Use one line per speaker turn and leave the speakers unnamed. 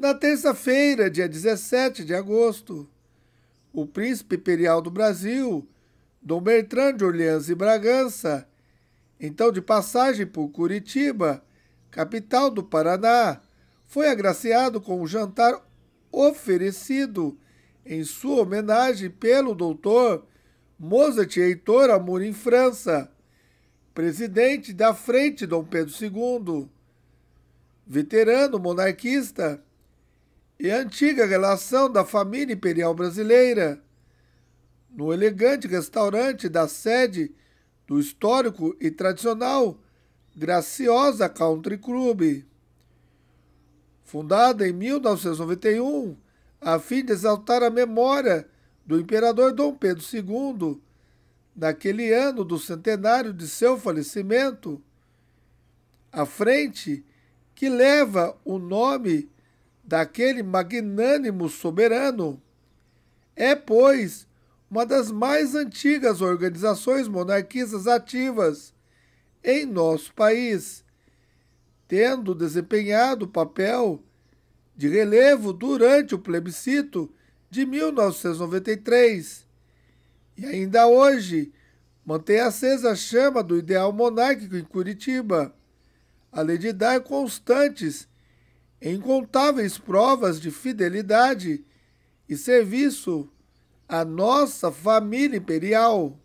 Na terça-feira, dia 17 de agosto, o príncipe imperial do Brasil, Dom Bertrand de Orleans e Bragança, então de passagem por Curitiba, capital do Paraná, foi agraciado com um jantar oferecido em sua homenagem pelo doutor Mozart Heitor Amorim França, presidente da Frente Dom Pedro II, veterano monarquista e a antiga relação da família imperial brasileira. No elegante restaurante da sede do histórico e tradicional Graciosa Country Club. Fundada em 1991, a fim de exaltar a memória do imperador Dom Pedro II, naquele ano do centenário de seu falecimento, a frente que leva o nome daquele magnânimo soberano. É, pois, uma das mais antigas organizações monarquistas ativas em nosso país, tendo desempenhado o papel de relevo durante o plebiscito de 1993 e ainda hoje mantém acesa a chama do ideal monárquico em Curitiba, além de dar constantes incontáveis provas de fidelidade e serviço à nossa família imperial.